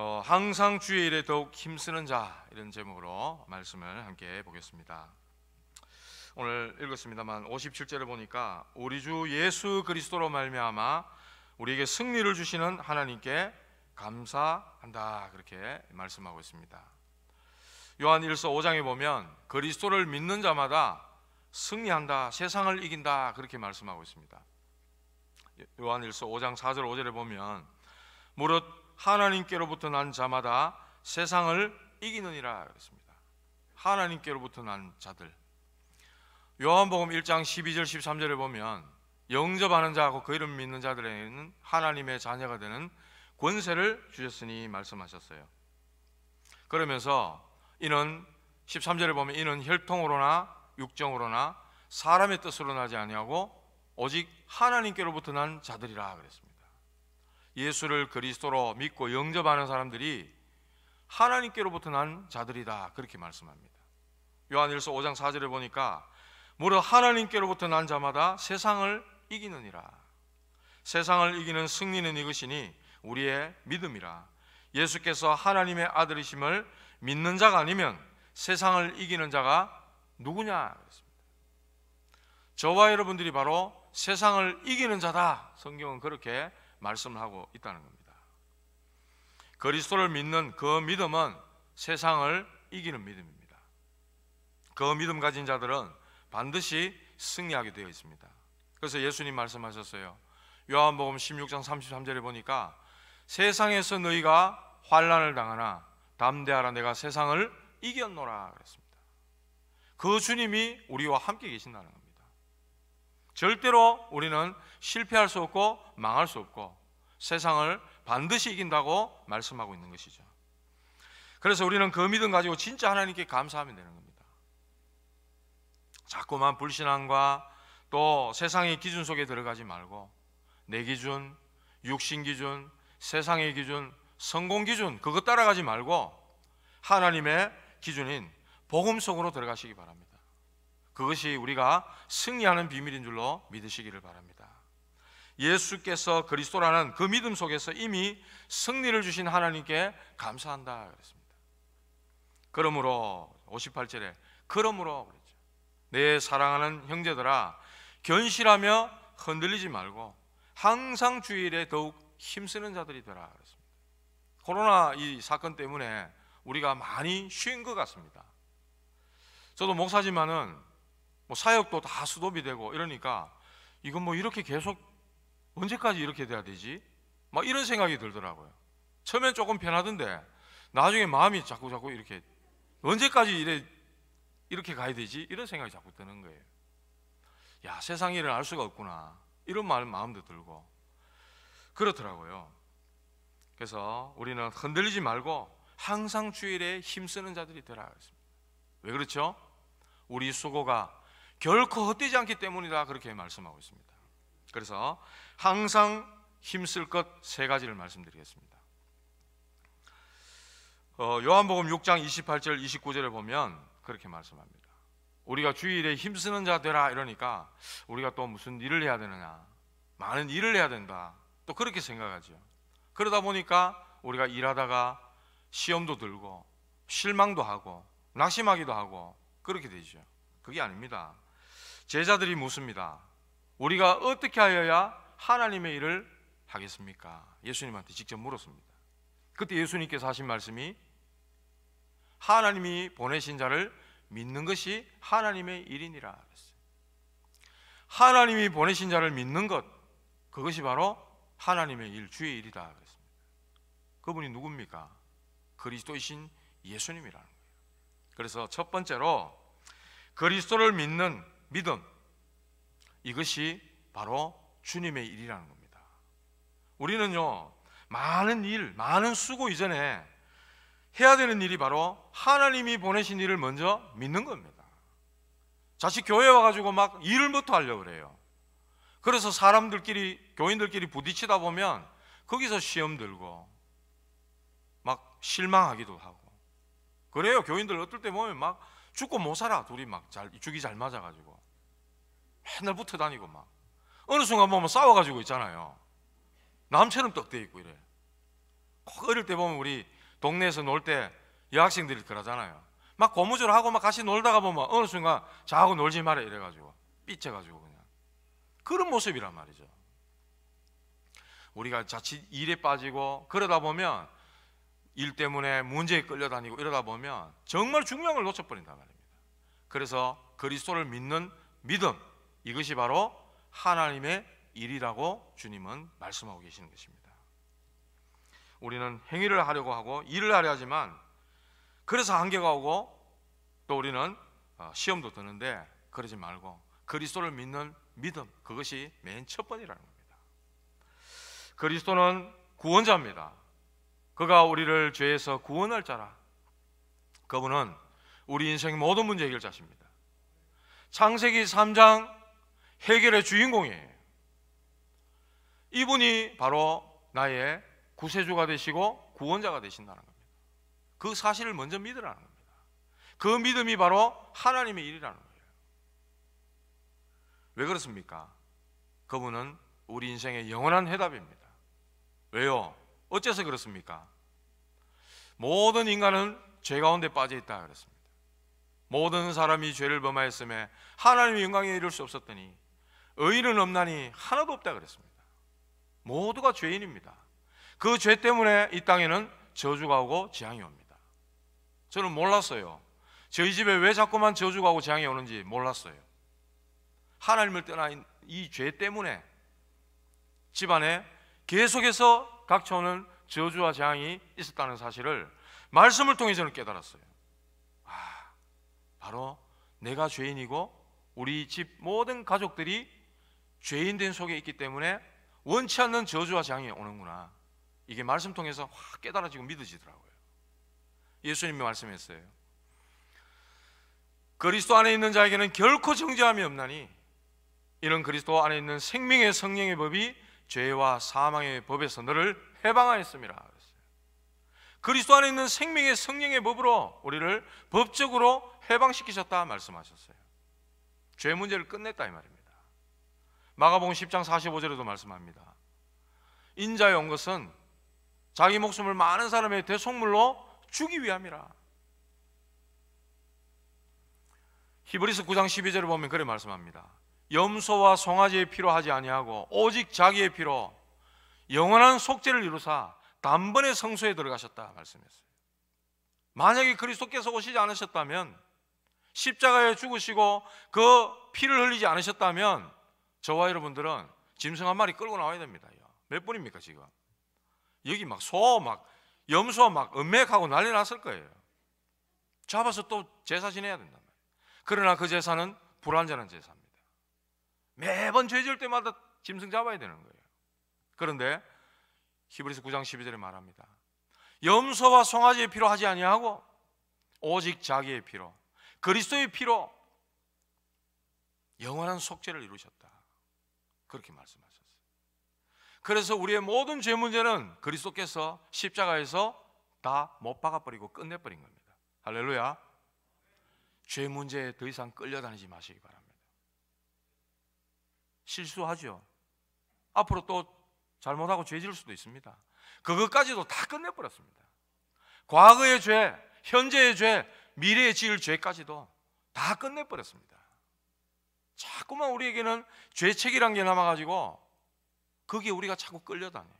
어, 항상 주의 일에 더욱 힘쓰는 자 이런 제목으로 말씀을 함께 보겠습니다. 오늘 읽었습니다만 57절을 보니까 우리 주 예수 그리스도로 말미암아 우리에게 승리를 주시는 하나님께 감사한다 그렇게 말씀하고 있습니다. 요한 1서 5장에 보면 그리스도를 믿는 자마다 승리한다, 세상을 이긴다 그렇게 말씀하고 있습니다. 요한 1서 5장 4절 5절에 보면 무릇 하나님께로부터 난 자마다 세상을 이기느니라 그랬습니다. 하나님께로부터 난 자들. 요한복음 1장 12절 13절에 보면 영접하는 자하고 그 이름 믿는 자들에게는 하나님의 자녀가 되는 권세를 주셨으니 말씀하셨어요. 그러면서 이는 13절에 보면 이는 혈통으로나 육정으로나 사람의 뜻으로 나지 아니하고 오직 하나님께로부터 난 자들이라 그랬습니다. 예수를 그리스도로 믿고 영접하는 사람들이 하나님께로부터 난 자들이다 그렇게 말씀합니다. 요한일서 5장 4절에 보니까 무릇 하나님께로부터 난 자마다 세상을 이기느니라. 세상을 이기는 승리는 이것이니 우리의 믿음이라. 예수께서 하나님의 아들이심을 믿는 자가 아니면 세상을 이기는 자가 누구냐 저와 여러분들이 바로 세상을 이기는 자다. 성경은 그렇게 말씀을 하고 있다는 겁니다. 그리스도를 믿는 그 믿음은 세상을 이기는 믿음입니다. 그 믿음 가진 자들은 반드시 승리하게 되어 있습니다. 그래서 예수님 말씀하셨어요. 요한복음 16장 33절에 보니까 세상에서 너희가 환란을 당하나 담대하라 내가 세상을 이겼노라 그랬습니다. 그 주님이 우리와 함께 계신다는 겁니다. 절대로 우리는 실패할 수 없고 망할 수 없고 세상을 반드시 이긴다고 말씀하고 있는 것이죠. 그래서 우리는 그 믿음 가지고 진짜 하나님께 감사하면 되는 겁니다. 자꾸만 불신앙과 또 세상의 기준 속에 들어가지 말고 내 기준, 육신 기준, 세상의 기준, 성공 기준 그것 따라가지 말고 하나님의 기준인 복음 속으로 들어가시기 바랍니다. 그것이 우리가 승리하는 비밀인 줄로 믿으시기를 바랍니다. 예수께서 그리스도라는 그 믿음 속에서 이미 승리를 주신 하나님께 감사한다 그랬습니다. 그러므로 58절에 그러므로 그랬죠. 내 사랑하는 형제들아 견실하며 흔들리지 말고 항상 주일에 더욱 힘쓰는 자들이더라 그랬습니다. 코로나 이 사건 때문에 우리가 많이 쉰것 같습니다. 저도 목사지만은 뭐 사역도 다수도이 되고 이러니까 이건 뭐 이렇게 계속 언제까지 이렇게 돼야 되지? 막 이런 생각이 들더라고요. 처음엔 조금 편하던데 나중에 마음이 자꾸 자꾸 이렇게 언제까지 이래 이렇게 가야 되지? 이런 생각이 자꾸 드는 거예요. 야, 세상 일을 알 수가 없구나. 이런 말 마음도 들고 그렇더라고요. 그래서 우리는 흔들리지 말고 항상 주일에 힘쓰는 자들이 되라 그랬습니다왜 그렇죠? 우리 수고가 결코 헛되지 않기 때문이다 그렇게 말씀하고 있습니다. 그래서 항상 힘쓸 것 세 가지를 말씀드리겠습니다. 어, 요한복음 6장 28절 29절에 보면 그렇게 말씀합니다. 우리가 주일에 힘쓰는 자 되라 이러니까 우리가 또 무슨 일을 해야 되느냐 많은 일을 해야 된다 또 그렇게 생각하지요. 그러다 보니까 우리가 일하다가 시험도 들고 실망도 하고 낙심하기도 하고 그렇게 되죠. 그게 아닙니다. 제자들이 묻습니다. 우리가 어떻게 하여야 하나님의 일을 하겠습니까? 예수님한테 직접 물었습니다. 그때 예수님께서 하신 말씀이 하나님이 보내신 자를 믿는 것이 하나님의 일이니라 그랬어요. 하나님이 보내신 자를 믿는 것 그것이 바로 하나님의 일, 주의 일이다 그랬습니다. 그분이 누굽니까? 그리스도이신 예수님이라는 거예요. 그래서 첫 번째로 그리스도를 믿는 믿음 이것이 바로 주님의 일이라는 겁니다. 우리는요 많은 일, 많은 수고 이전에 해야 되는 일이 바로 하나님이 보내신 일을 먼저 믿는 겁니다. 자식 교회 와가지고 막 일을부터 하려고 그래요. 그래서 사람들끼리, 교인들끼리 부딪히다 보면 거기서 시험 들고 막 실망하기도 하고. 그래요. 교인들 어떨 때 보면 막 죽고 못 살아. 둘이 막 잘, 죽이 잘 맞아가지고. 맨날 붙어 다니고 막 어느 순간 보면 싸워가지고 있잖아요. 남처럼 떡대 있고 이래. 그 어릴 때 보면 우리 동네에서 놀 때 여학생들이 그러잖아요. 막 고무줄하고 막 같이 놀다가 보면 어느 순간 자하고 놀지 말아 이래가지고 삐쳐가지고 그냥 그런 모습이란 말이죠. 우리가 자칫 일에 빠지고 그러다 보면 일 때문에 문제에 끌려다니고 이러다 보면 정말 중명을 놓쳐버린단 말입니다. 그래서 그리스도를 믿는 믿음 이것이 바로 하나님의 일이라고 주님은 말씀하고 계시는 것입니다. 우리는 행위를 하려고 하고 일을 하려 하지만 그래서 한계가 오고 또 우리는 어, 시험도 드는데 그러지 말고 그리스도를 믿는 믿음 그것이 맨 첫 번이라는 겁니다. 그리스도는 구원자입니다. 그가 우리를 죄에서 구원할 자라. 그분은 우리 인생 모든 문제 해결자십니다. 창세기 3장 해결의 주인공이에요. 이분이 바로 나의 구세주가 되시고 구원자가 되신다는 겁니다. 그 사실을 먼저 믿으라는 겁니다. 그 믿음이 바로 하나님의 일이라는 거예요. 왜 그렇습니까? 그분은 우리 인생의 영원한 해답입니다. 왜요? 어째서 그렇습니까? 모든 인간은 죄 가운데 빠져 있다 그랬습니다. 모든 사람이 죄를 범하였음에 하나님의 영광에 이를 수 없었더니 의인은 없나니 하나도 없다 그랬습니다. 모두가 죄인입니다. 그 죄 때문에 이 땅에는 저주가 오고 재앙이 옵니다. 저는 몰랐어요. 저희 집에 왜 자꾸만 저주가 오고 재앙이 오는지 몰랐어요. 하나님을 떠난 이죄 때문에 집안에 계속해서 닥쳐오는 저주와 재앙이 있었다는 사실을 말씀을 통해 저는 깨달았어요. 아, 바로 내가 죄인이고 우리 집 모든 가족들이 죄인된 속에 있기 때문에 원치 않는 저주와 장이 오는구나. 이게 말씀 통해서 확 깨달아지고 믿어지더라고요. 예수님이 말씀했어요. 그리스도 안에 있는 자에게는 결코 정죄함이 없나니 이는 그리스도 안에 있는 생명의 성령의 법이 죄와 사망의 법에서 너를 해방하였습니다. 그리스도 안에 있는 생명의 성령의 법으로 우리를 법적으로 해방시키셨다 말씀하셨어요. 죄 문제를 끝냈다 이 말입니다. 마가복음 10장 45절에도 말씀합니다. 인자의 온 것은 자기 목숨을 많은 사람의 대속물로 주기 위함이라. 히브리서 9장 12절을 보면 그래 말씀합니다. 염소와 송아지의 피로 하지 아니하고 오직 자기의 피로 영원한 속죄를 이루사 단번에 성소에 들어가셨다 말씀했어요. 만약에 그리스도께서 오시지 않으셨다면 십자가에 죽으시고 그 피를 흘리지 않으셨다면 저와 여러분들은 짐승 한 마리 끌고 나와야 됩니다. 몇 번입니까 지금? 여기 막 소, 막 염소, 막 음맥하고 난리 났을 거예요. 잡아서 또 제사 지내야 된단 말이에요. 그러나 그 제사는 불완전한 제사입니다. 매번 죄질 때마다 짐승 잡아야 되는 거예요. 그런데 히브리서 9장 12절에 말합니다. 염소와 송아지의 피로 하지 아니하고 오직 자기의 피로 그리스도의 피로 영원한 속죄를 이루셨다. 그렇게 말씀하셨어요. 그래서 우리의 모든 죄 문제는 그리스도께서 십자가에서 다 못 박아버리고 끝내버린 겁니다. 할렐루야. 죄 문제에 더 이상 끌려다니지 마시기 바랍니다. 실수하죠. 앞으로 또 잘못하고 죄 지을 수도 있습니다. 그것까지도 다 끝내버렸습니다. 과거의 죄, 현재의 죄, 미래에 지을 죄까지도 다 끝내버렸습니다. 자꾸만 우리에게는 죄책이란 게 남아가지고 그게 우리가 자꾸 끌려다녀요.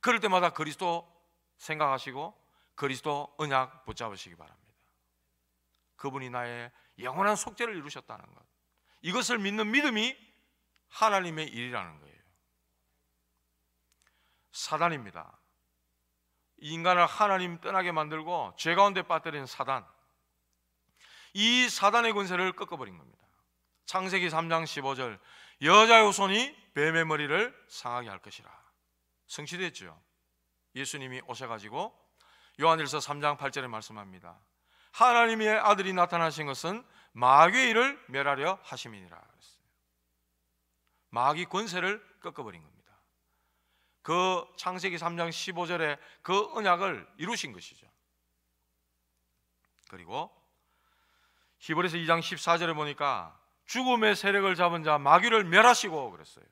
그럴 때마다 그리스도 생각하시고 그리스도 은약 붙잡으시기 바랍니다. 그분이 나의 영원한 속죄를 이루셨다는 것. 이것을 믿는 믿음이 하나님의 일이라는 거예요. 사단입니다. 인간을 하나님 떠나게 만들고 죄 가운데 빠뜨린 사단. 이 사단의 권세를 꺾어버린 겁니다. 창세기 3장 15절 여자의 후손이 뱀의 머리를 상하게 할 것이라 성취됐죠 예수님이 오셔가지고 요한일서 3장 8절에 말씀합니다 하나님의 아들이 나타나신 것은 마귀의 일을 멸하려 하심이니라 마귀 권세를 꺾어버린 겁니다 그 창세기 3장 15절에 그 언약을 이루신 것이죠 그리고 히브리서 2장 14절에 보니까 죽음의 세력을 잡은 자 마귀를 멸하시고 그랬어요.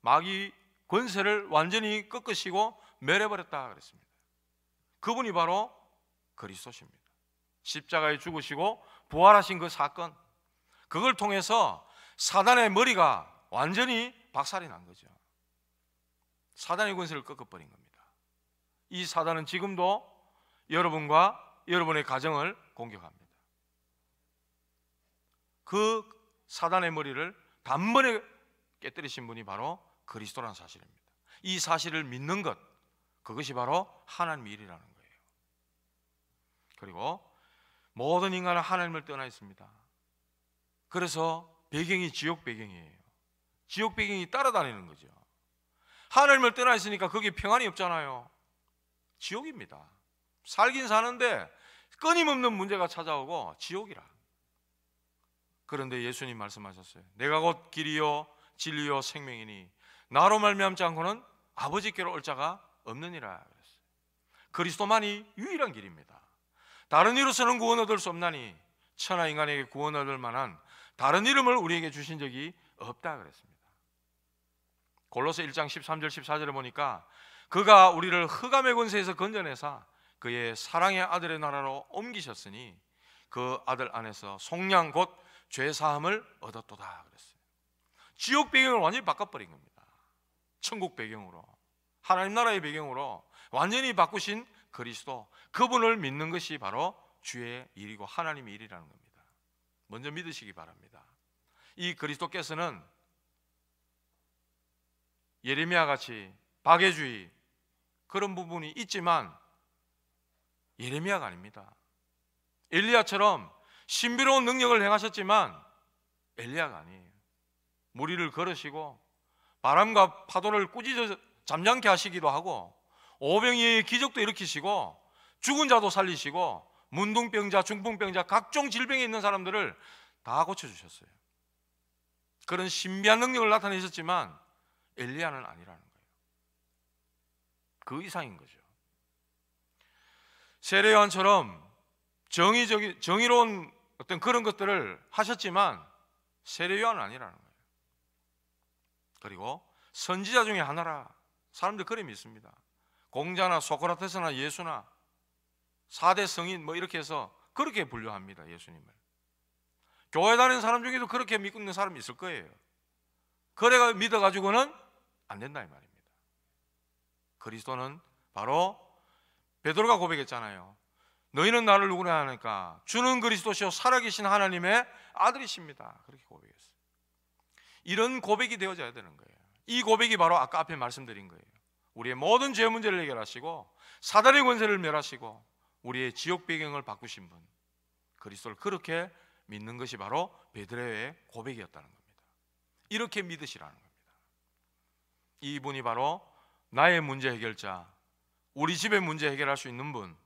마귀 권세를 완전히 꺾으시고 멸해버렸다 그랬습니다. 그분이 바로 그리스도십니다. 십자가에 죽으시고 부활하신 그 사건, 그걸 통해서 사단의 머리가 완전히 박살이 난 거죠. 사단의 권세를 꺾어버린 겁니다. 이 사단은 지금도 여러분과 여러분의 가정을 공격합니다. 그 사단의 머리를 단번에 깨뜨리신 분이 바로 그리스도란 사실입니다. 이 사실을 믿는 것 그것이 바로 하나님의 일이라는 거예요. 그리고 모든 인간은 하나님을 떠나 있습니다. 그래서 배경이 지옥 배경이에요. 지옥 배경이 따라다니는 거죠. 하나님을 떠나 있으니까 거기 평안이 없잖아요. 지옥입니다. 살긴 사는데 끊임없는 문제가 찾아오고 지옥이라. 그런데 예수님 말씀하셨어요. 내가 곧 길이요 진리요 생명이니 나로 말미암지 않고는 아버지께로 올 자가 없느니라 그랬어요. 그리스도만이 유일한 길입니다. 다른 이로서는 구원 얻을 수 없나니 천하 인간에게 구원 얻을 만한 다른 이름을 우리에게 주신 적이 없다 그랬습니다. 골로새 1장 13절 14절에 보니까 그가 우리를 흑암의 권세에서 건져내사 그의 사랑의 아들의 나라로 옮기셨으니 그 아들 안에서 속량 곧죄 사함을 얻었도다 그랬어요. 지옥 배경을 완전히 바꿔버린 겁니다. 천국 배경으로 하나님 나라의 배경으로 완전히 바꾸신 그리스도 그분을 믿는 것이 바로 주의 일이고 하나님의 일이라는 겁니다. 먼저 믿으시기 바랍니다. 이 그리스도께서는 예레미야 같이 박해주의 그런 부분이 있지만 예레미야가 아닙니다. 엘리야처럼 신비로운 능력을 행하셨지만 엘리야가 아니에요. 무리를 걸으시고 바람과 파도를 꾸짖어 잠잠케 하시기도 하고 오병이의 기적도 일으키시고 죽은 자도 살리시고 문둥병자, 중풍병자, 각종 질병에 있는 사람들을 다 고쳐 주셨어요. 그런 신비한 능력을 나타내셨지만 엘리야는 아니라는 거예요. 그 이상인 거죠. 세례요한처럼 정의적인 정의로운 어떤 그런 것들을 하셨지만 세례요한은 아니라는 거예요. 그리고 선지자 중에 하나라 사람들 그래 믿습니다. 공자나 소크라테스나 예수나 4대 성인 뭐 이렇게 해서 그렇게 분류합니다. 예수님을. 교회 다니는 사람 중에도 그렇게 믿는 사람이 있을 거예요. 그래가 믿어 가지고는 안 된다 이 말입니다. 그리스도는 바로 베드로가 고백했잖아요. 너희는 나를 누구냐 하니까 주는 그리스도시요 살아계신 하나님의 아들이십니다. 그렇게 고백했어요. 이런 고백이 되어져야 되는 거예요. 이 고백이 바로 아까 앞에 말씀드린 거예요. 우리의 모든 죄 문제를 해결하시고 사단의 권세를 멸하시고 우리의 지옥 배경을 바꾸신 분 그리스도를 그렇게 믿는 것이 바로 베드레의 고백이었다는 겁니다. 이렇게 믿으시라는 겁니다. 이분이 바로 나의 문제 해결자, 우리 집의 문제 해결할 수 있는 분,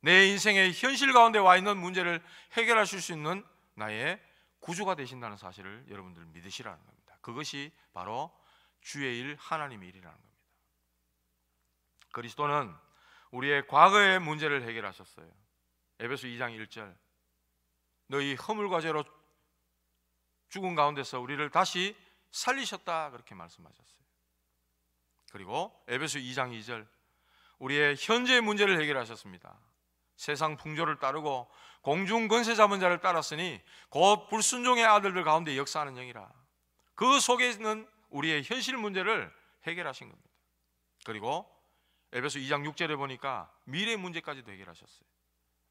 내 인생의 현실 가운데 와 있는 문제를 해결하실 수 있는 나의 구조가 되신다는 사실을 여러분들 믿으시라는 겁니다. 그것이 바로 주의 일, 하나님의 일이라는 겁니다. 그리스도는 우리의 과거의 문제를 해결하셨어요. 에베소 2장 1절. 너희 허물과 죄로 죽은 가운데서 우리를 다시 살리셨다 그렇게 말씀하셨어요. 그리고 에베소 2장 2절. 우리의 현재 문제를 해결하셨습니다. 세상 풍조를 따르고 공중 권세 잡은 자를 따랐으니 곧 불순종의 아들들 가운데 역사하는 영이라. 그 속에 있는 우리의 현실 문제를 해결하신 겁니다. 그리고 에베소 2장 6절에 보니까 미래 문제까지도 해결하셨어요.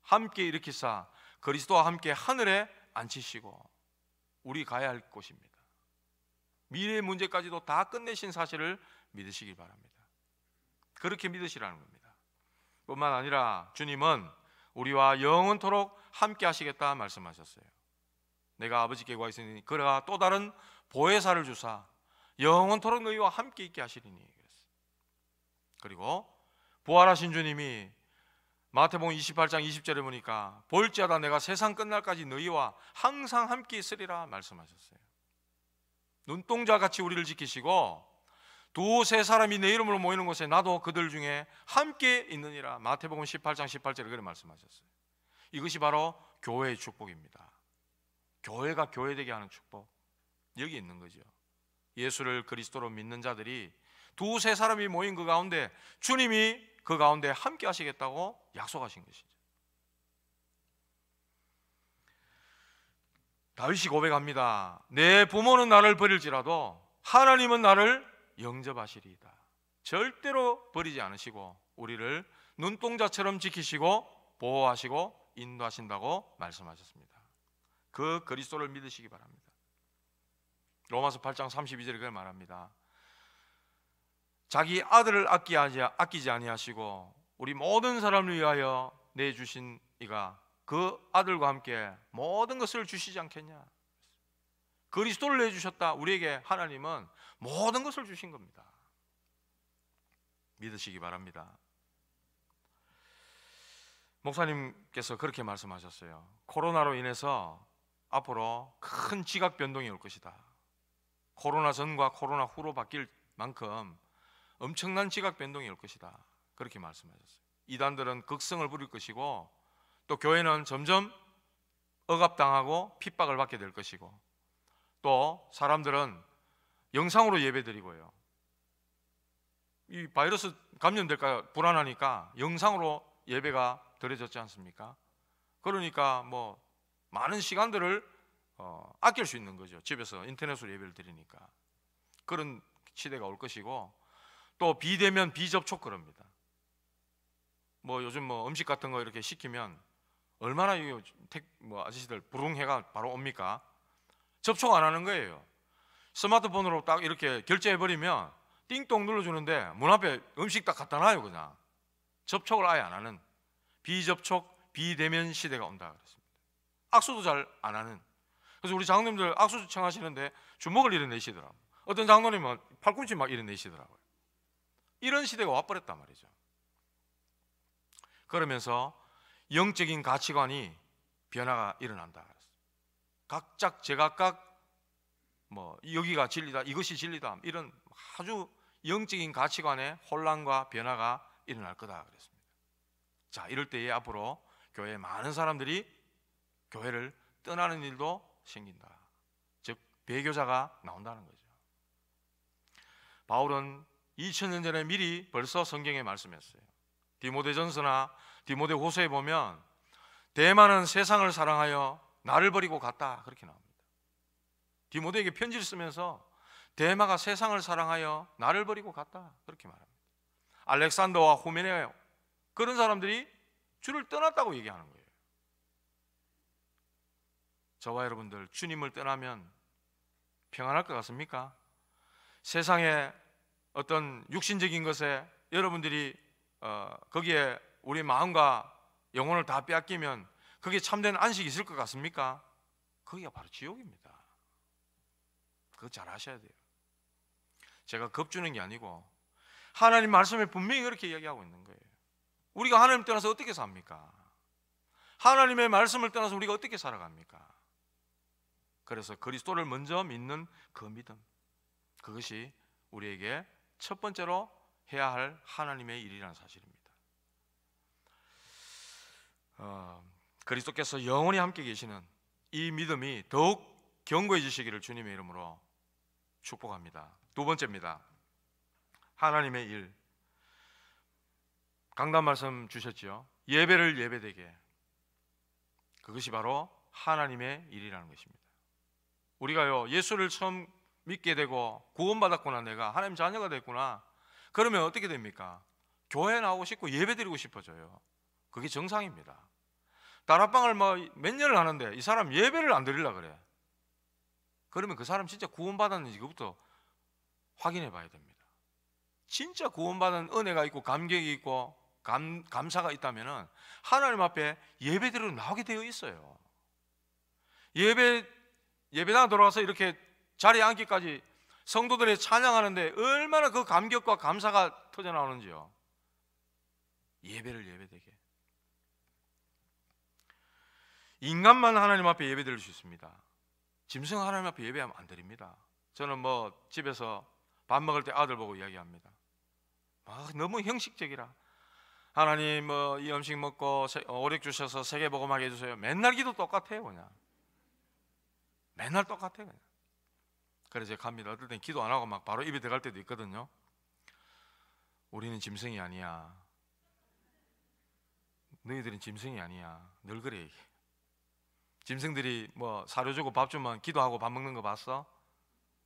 함께 일으키사 그리스도와 함께 하늘에 앉히시고 우리 가야 할 곳입니다. 미래 의 문제까지도 다 끝내신 사실을 믿으시기 바랍니다. 그렇게 믿으시라는 겁니다. 뿐만 아니라 주님은 우리와 영원토록 함께 하시겠다 말씀하셨어요. 내가 아버지께 와 있으니 그가 또 다른 보혜사를 주사 영원토록 너희와 함께 있게 하시리니 그리고 부활하신 주님이 마태복음 28장 20절에 보니까 볼지하다 내가 세상 끝날까지 너희와 항상 함께 있으리라 말씀하셨어요. 눈동자 같이 우리를 지키시고 두세 사람이 내 이름으로 모이는 곳에 나도 그들 중에 함께 있느니라. 마태복음 18장 18절에 그렇 말씀하셨어요. 이것이 바로 교회의 축복입니다. 교회가 교회되게 하는 축복. 여기 있는 거죠. 예수를 그리스도로 믿는 자들이 두세 사람이 모인 그 가운데 주님이 그 가운데 함께 하시겠다고 약속하신 것이죠. 다윗이 고백합니다. 내 부모는 나를 버릴지라도 하나님은 나를 영접하시리이다. 절대로 버리지 않으시고 우리를 눈동자처럼 지키시고 보호하시고 인도하신다고 말씀하셨습니다. 그 그리스도를 믿으시기 바랍니다. 로마서 8장 32절에 그 말합니다. 자기 아들을 아끼지 아니하시고 우리 모든 사람을 위하여 내 주신 이가 그 아들과 함께 모든 것을 주시지 않겠냐. 그리스도를 내 주셨다. 우리에게 하나님은 모든 것을 주신 겁니다. 믿으시기 바랍니다. 목사님께서 그렇게 말씀하셨어요. 코로나로 인해서 앞으로 큰 지각 변동이 올 것이다. 코로나 전과 코로나 후로 바뀔 만큼 엄청난 지각 변동이 올 것이다. 그렇게 말씀하셨어요. 이단들은 극성을 부릴 것이고 또 교회는 점점 억압당하고 핍박을 받게 될 것이고 또 사람들은 영상으로 예배드리고요. 이 바이러스 감염될까 불안하니까 영상으로 예배가 드려졌지 않습니까? 그러니까 뭐 많은 시간들을 어, 아낄 수 있는 거죠. 집에서 인터넷으로 예배를 드리니까 그런 시대가 올 것이고 또 비대면 비접촉 그럽니다. 뭐 요즘 뭐 음식 같은 거 이렇게 시키면 얼마나 이뭐 아저씨들 불응해가 바로 옵니까? 접촉 안 하는 거예요. 스마트폰으로 딱 이렇게 결제해버리면 띵동 눌러주는데 문 앞에 음식 딱 갖다 놔요 그냥 접촉을 아예 안 하는 비접촉 비대면 시대가 온다 그랬습니다 악수도 잘 안 하는 그래서 우리 장로님들 악수 청하시는데 주먹을 이어내시더라고 어떤 장로님은 팔꿈치 막 이어내시더라고요 이런 시대가 와버렸단 말이죠 그러면서 영적인 가치관이 변화가 일어난다 각각 제각각 뭐 여기가 진리다 이것이 진리다 이런 아주 영적인 가치관의 혼란과 변화가 일어날 거다 그랬습니다. 자 이럴 때에 앞으로 교회 많은 사람들이 교회를 떠나는 일도 생긴다. 즉 배교자가 나온다는 거죠. 바울은 2000년 전에 미리 벌써 성경에 말씀했어요. 디모데전서나 디모데후서에 보면 대만은 세상을 사랑하여 나를 버리고 갔다 그렇게 나옵니다. 디모데에게 편지를 쓰면서 대마가 세상을 사랑하여 나를 버리고 갔다 그렇게 말합니다. 알렉산더와 호메네요 그런 사람들이 주를 떠났다고 얘기하는 거예요. 저와 여러분들 주님을 떠나면 평안할 것 같습니까? 세상의 어떤 육신적인 것에 여러분들이 어, 거기에 우리 마음과 영혼을 다 빼앗기면 그게 참된 안식이 있을 것 같습니까? 거기가 바로 지옥입니다. 그거 잘 아셔야 돼요. 제가 겁주는 게 아니고 하나님 말씀에 분명히 그렇게 이야기하고 있는 거예요. 우리가 하나님 떠나서 어떻게 삽니까? 하나님의 말씀을 떠나서 우리가 어떻게 살아갑니까? 그래서 그리스도를 먼저 믿는 그 믿음 그것이 우리에게 첫 번째로 해야 할 하나님의 일이라는 사실입니다. 어, 그리스도께서 영원히 함께 계시는 이 믿음이 더욱 견고해지시기를 주님의 이름으로 축복합니다. 두 번째입니다. 하나님의 일. 강단 말씀 주셨지요. 예배를 예배되게. 그것이 바로 하나님의 일이라는 것입니다. 우리가요 예수를 처음 믿게 되고 구원받았구나 내가 하나님 자녀가 됐구나 그러면 어떻게 됩니까? 교회 나오고 싶고 예배드리고 싶어져요. 그게 정상입니다. 다락방을 뭐 몇 년을 하는데 이 사람 예배를 안 드리려 그래. 그러면 그 사람 진짜 구원받았는지 그부터 확인해 봐야 됩니다. 진짜 구원받은 은혜가 있고 감격이 있고 감, 감사가 있다면 하나님 앞에 예배대로 나오게 되어 있어요. 예배 예배당 돌아가서 이렇게 자리에 앉기까지 성도들이 찬양하는데 얼마나 그 감격과 감사가 터져 나오는지요. 예배를 예배되게. 인간만 하나님 앞에 예배드릴 수 있습니다. 짐승 하나님 앞에 예배하면 안 드립니다. 저는 뭐 집에서 밥 먹을 때 아들 보고 이야기합니다. 막 너무 형식적이라. 하나님 뭐 이 음식 먹고 어, 오력 주셔서 세계 복음하게 해주세요. 맨날 기도 똑같아요 그냥. 맨날 똑같아요 그냥. 그래서 제가 갑니다. 어떨 땐 기도 안 하고 막 바로 입에 들어갈 때도 있거든요. 우리는 짐승이 아니야. 너희들은 짐승이 아니야. 늘 그래 짐승들이 뭐 사료 주고 밥 주면 기도하고 밥 먹는 거 봤어?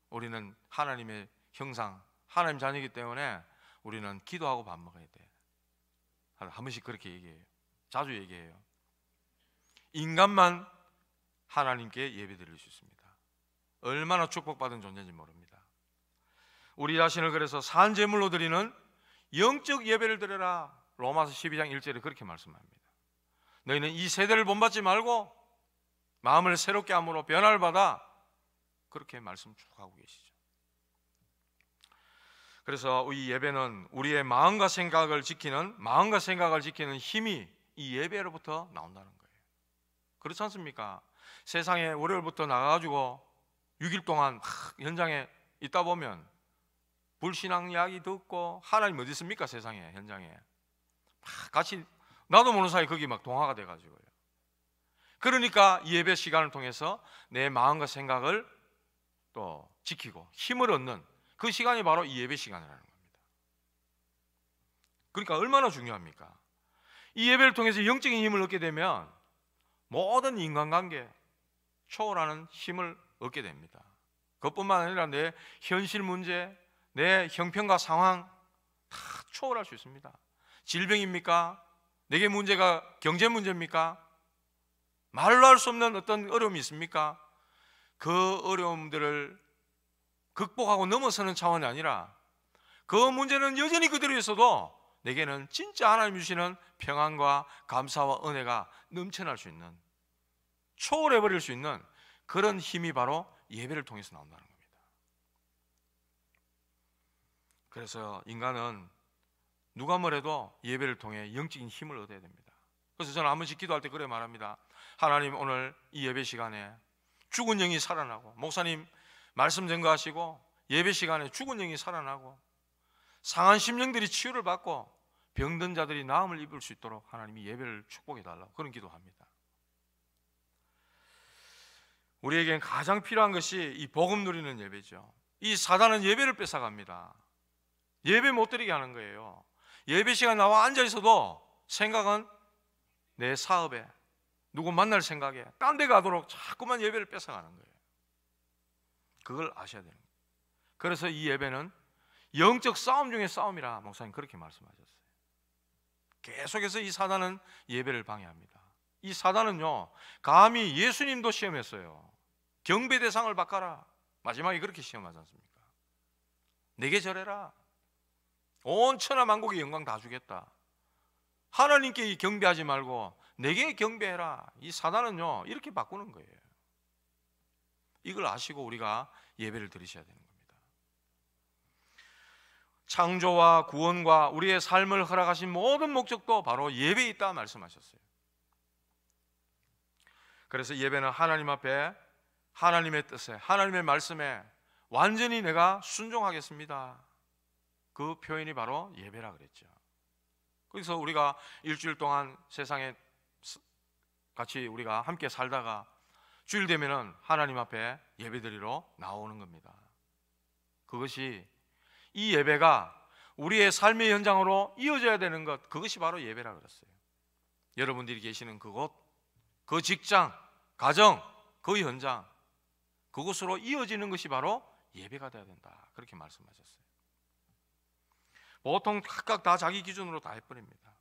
우리는 하나님의 형상, 하나님 자녀이기 때문에 우리는 기도하고 밥 먹어야 돼. 한 번씩 그렇게 얘기해요. 자주 얘기해요. 인간만 하나님께 예배드릴 수 있습니다. 얼마나 축복받은 존재인지 모릅니다. 우리 자신을 그래서 산 제물로 드리는 영적 예배를 드려라. 로마서 12장 1절에 그렇게 말씀합니다. 너희는 이 세대를 본받지 말고 마음을 새롭게 함으로 변화를 받아 그렇게 말씀 쭉 하고 계시죠. 그래서 이 예배는 우리의 마음과 생각을 지키는 마음과 생각을 지키는 힘이 이 예배로부터 나온다는 거예요. 그렇지 않습니까? 세상에 월요일부터 나가가지고 6일 동안 현장에 있다 보면 불신앙 이야기 듣고 하나님 어디 있습니까 세상에 현장에 막 같이 나도 모르는 사이 거기 막 동화가 돼가지고요. 그러니까 예배 시간을 통해서 내 마음과 생각을 또 지키고 힘을 얻는 그 시간이 바로 이 예배 시간이라는 겁니다. 그러니까 얼마나 중요합니까? 이 예배를 통해서 영적인 힘을 얻게 되면 모든 인간관계 초월하는 힘을 얻게 됩니다. 그것뿐만 아니라 내 현실 문제, 내 형편과 상황 다 초월할 수 있습니다. 질병입니까? 내게 문제가 경제 문제입니까? 말로 할 수 없는 어떤 어려움이 있습니까? 그 어려움들을 극복하고 넘어서는 차원이 아니라 그 문제는 여전히 그대로 있어도 내게는 진짜 하나님 주시는 평안과 감사와 은혜가 넘쳐날 수 있는 초월해 버릴 수 있는 그런 힘이 바로 예배를 통해서 나온다는 겁니다. 그래서 인간은 누가 뭐래도 예배를 통해 영적인 힘을 얻어야 됩니다. 그래서 저는 한 번씩 기도할 때 그래 말합니다. 하나님 오늘 이 예배 시간에 죽은 영이 살아나고 목사님 말씀 전거하시고 예배 시간에 죽은 영이 살아나고 상한 심령들이 치유를 받고 병든 자들이 나음을 입을 수 있도록 하나님이 예배를 축복해 달라고 그런 기도합니다. 우리에겐 가장 필요한 것이 이 복음 누리는 예배죠. 이 사단은 예배를 뺏어갑니다. 예배 못 드리게 하는 거예요. 예배 시간 나와 앉아 있어도 생각은 내 사업에, 누구 만날 생각에 딴 데 가도록 자꾸만 예배를 뺏어가는 거예요. 그걸 아셔야 되는 거예요. 그래서 이 예배는 영적 싸움 중에 싸움이라 목사님 그렇게 말씀하셨어요. 계속해서 이 사단은 예배를 방해합니다. 이 사단은요, 감히 예수님도 시험했어요. 경배 대상을 바꿔라. 마지막에 그렇게 시험하지 않습니까? 내게 절해라. 온 천하 만국의 영광 다 주겠다. 하나님께 경배하지 말고 내게 경배해라. 이 사단은요 이렇게 바꾸는 거예요. 이걸 아시고 우리가 예배를 드리셔야 되는 겁니다. 창조와 구원과 우리의 삶을 허락하신 모든 목적도 바로 예배에 있다 말씀하셨어요. 그래서 예배는 하나님 앞에 하나님의 뜻에 하나님의 말씀에 완전히 내가 순종하겠습니다. 그 표현이 바로 예배라 그랬죠. 그래서 우리가 일주일 동안 세상에 같이 우리가 함께 살다가 주일 되면은 하나님 앞에 예배드리러 나오는 겁니다. 그것이 이 예배가 우리의 삶의 현장으로 이어져야 되는 것 그것이 바로 예배라 그랬어요. 여러분들이 계시는 그곳, 그 직장, 가정, 그 현장 그곳으로 이어지는 것이 바로 예배가 되야 된다. 그렇게 말씀하셨어요. 보통 각각 다 자기 기준으로 다 해버립니다.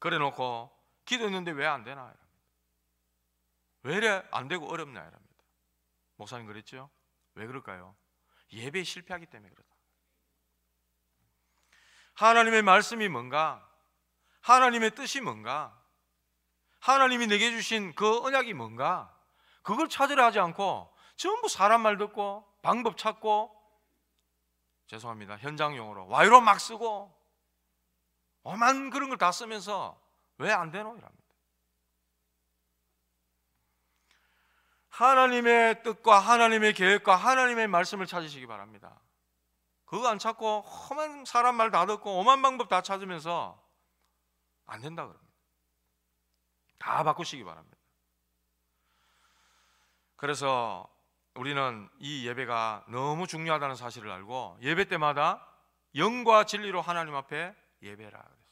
그래놓고 기도했는데 왜 안 되나? 왜 이래 안 되고 어렵냐 이랍니다. 목사님 그랬죠? 왜 그럴까요? 예배 실패하기 때문에 그렇다. 하나님의 말씀이 뭔가? 하나님의 뜻이 뭔가? 하나님이 내게 주신 그 언약이 뭔가? 그걸 찾으려 하지 않고 전부 사람 말 듣고 방법 찾고 죄송합니다. 현장용어로 와이로 막 쓰고 오만 그런 걸 다 쓰면서 왜 안 되노? 이랍니다. 하나님의 뜻과 하나님의 계획과 하나님의 말씀을 찾으시기 바랍니다. 그거 안 찾고 험한 사람 말 다 듣고 엄한 방법 다 찾으면서 안 된다 그럽니다. 다 바꾸시기 바랍니다. 그래서 우리는 이 예배가 너무 중요하다는 사실을 알고 예배 때마다 영과 진리로 하나님 앞에 예배라 그랬습니다.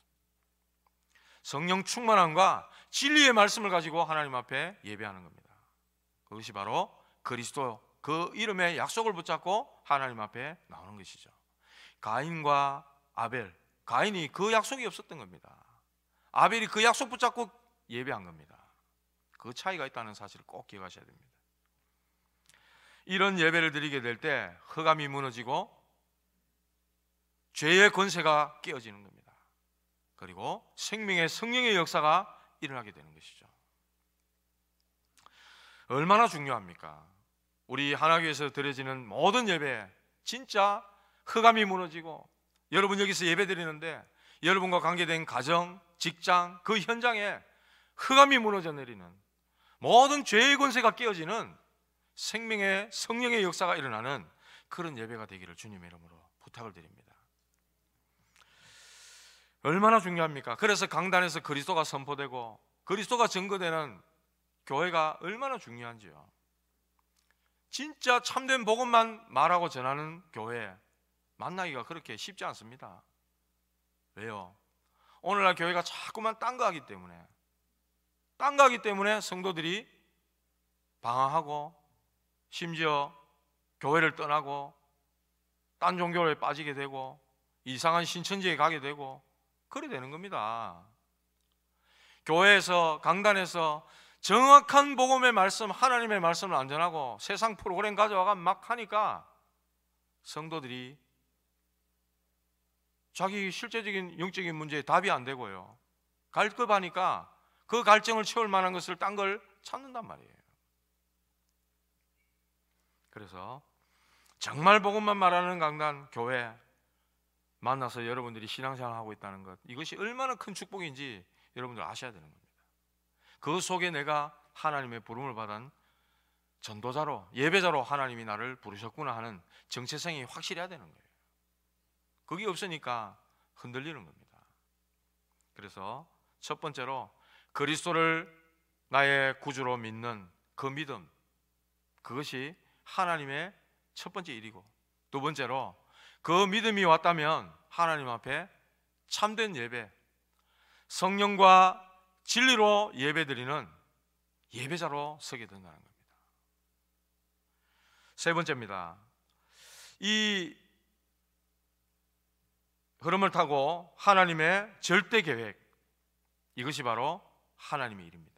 성령 충만함과 진리의 말씀을 가지고 하나님 앞에 예배하는 겁니다. 그것이 바로 그리스도 그 이름의 약속을 붙잡고 하나님 앞에 나오는 것이죠. 가인과 아벨, 가인이 그 약속이 없었던 겁니다. 아벨이 그 약속 붙잡고 예배한 겁니다. 그 차이가 있다는 사실을 꼭 기억하셔야 됩니다. 이런 예배를 드리게 될 때허감이 무너지고 죄의 권세가 깨어지는 겁니다. 그리고 생명의 성령의 역사가 일어나게 되는 것이죠. 얼마나 중요합니까? 우리 하나교에서 드려지는 모든 예배 진짜 흑암이 무너지고 여러분 여기서 예배 드리는데 여러분과 관계된 가정, 직장 그 현장에 흑암이 무너져 내리는 모든 죄의 권세가 깨어지는 생명의 성령의 역사가 일어나는 그런 예배가 되기를 주님의 이름으로 부탁을 드립니다. 얼마나 중요합니까? 그래서 강단에서 그리스도가 선포되고 그리스도가 증거되는 교회가 얼마나 중요한지요. 진짜 참된 복음만 말하고 전하는 교회 만나기가 그렇게 쉽지 않습니다. 왜요? 오늘날 교회가 자꾸만 딴 거 하기 때문에 딴 거 하기 때문에 성도들이 방황하고 심지어 교회를 떠나고 딴 종교에 빠지게 되고 이상한 신천지에 가게 되고 그래 되는 겁니다. 교회에서 강단에서 정확한 복음의 말씀, 하나님의 말씀을 안 전하고 세상 프로그램 가져와가 막 하니까 성도들이 자기 실제적인 영적인 문제에 답이 안 되고요. 갈급하니까 그 갈증을 채울 만한 것을 딴 걸 찾는단 말이에요. 그래서 정말 복음만 말하는 강단 교회 만나서 여러분들이 신앙생활 하고 있다는 것 이것이 얼마나 큰 축복인지 여러분들 아셔야 되는 겁니다. 그 속에 내가 하나님의 부름을 받은 전도자로 예배자로 하나님이 나를 부르셨구나 하는 정체성이 확실해야 되는 거예요. 그게 없으니까 흔들리는 겁니다. 그래서 첫 번째로 그리스도를 나의 구주로 믿는 그 믿음 그것이 하나님의 첫 번째 일이고 두 번째로 그 믿음이 왔다면 하나님 앞에 참된 예배 성령과 진리로 예배드리는 예배자로 서게 된다는 겁니다. 세 번째입니다. 이 흐름을 타고 하나님의 절대 계획 이것이 바로 하나님의 일입니다.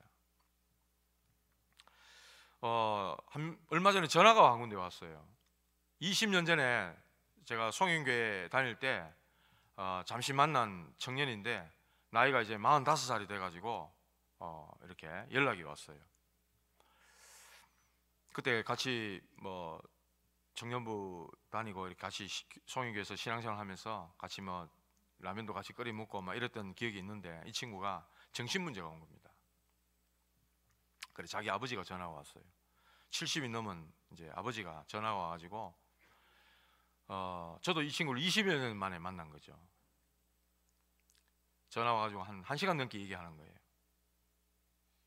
어, 한, 얼마 전에 전화가 한 군데 왔어요. 20년 전에 제가 송영교회 다닐 때 어, 잠시 만난 청년인데 나이가 이제 45살이 돼가지고 어, 이렇게 연락이 왔어요. 그때 같이 뭐 청년부 다니고 이렇게 같이 송유교에서 신앙생활 하면서 같이 뭐 라면도 같이 끓여 먹고 막 이랬던 기억이 있는데 이 친구가 정신 문제가 온 겁니다. 그래 자기 아버지가 전화가 왔어요. 70이 넘은 이제 아버지가 전화가 와가지고 어 저도 이 친구를 20여 년 만에 만난 거죠. 전화 와가지고 한, 한 시간 넘게 얘기하는 거예요.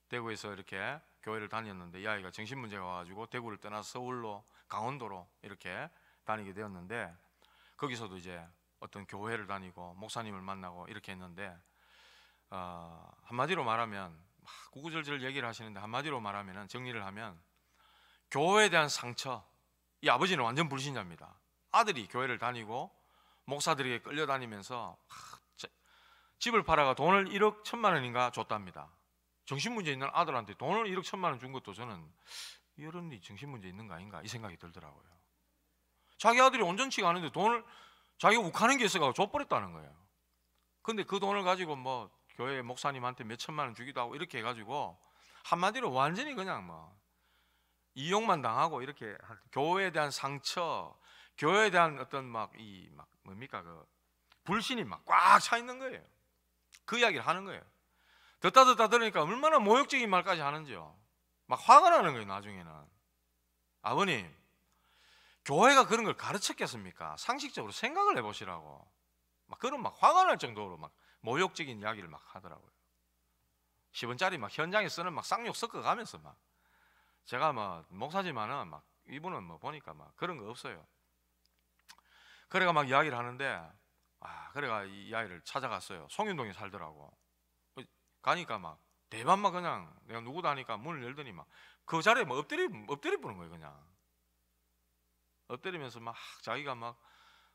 대구에서 이렇게 교회를 다녔는데 이 아이가 정신 문제가 와가지고 대구를 떠나 서울로 강원도로 이렇게 다니게 되었는데 거기서도 이제 어떤 교회를 다니고 목사님을 만나고 이렇게 했는데 어, 한마디로 말하면 막 구구절절 얘기를 하시는데 한마디로 말하면 정리를 하면 교회에 대한 상처 이 아버지는 완전 불신자입니다. 아들이 교회를 다니고 목사들에게 끌려다니면서 집을 팔아가 돈을 1억 1 천만 원인가 줬답니다. 정신문제 있는 아들한테 돈을 1억 천만 원 준 것도 저는 이어이 정신문제 있는 거 아닌가 이 생각이 들더라고요. 자기 아들이 온전치가 않은데 돈을 자기가 욱하는 게있어가 줘버렸다는 거예요. 근데 그 돈을 가지고 뭐 교회 목사님한테 몇 천만 원 주기도 하고 이렇게 해가지고 한마디로 완전히 그냥 뭐 이용만 당하고 이렇게 교회에 대한 상처, 교회에 대한 어떤 막 이막 막 뭡니까 그 불신이 막 꽉 차 있는 거예요. 그 이야기를 하는 거예요. 듣다 듣다 들으니까 얼마나 모욕적인 말까지 하는지요. 막 화가 나는 거예요, 나중에는. 아버님, 교회가 그런 걸 가르쳤겠습니까? 상식적으로 생각을 해보시라고. 막 그런 막 화가 날 정도로 막 모욕적인 이야기를 막 하더라고요. 10원짜리 막 현장에 쓰는 막 쌍욕 섞어가면서 막 제가 뭐 목사지만은 막 이분은 뭐 보니까 막 그런 거 없어요. 그래가 막 이야기를 하는데 아, 그래가 이 아이를 찾아갔어요. 송윤동에 살더라고. 어, 가니까 막 대만 막 그냥 내가 누구다 하니까 문을 열더니 막 그 자리에 막 뭐 엎드리 엎드리 보는 거예요 그냥 엎드리면서 막 자기가 막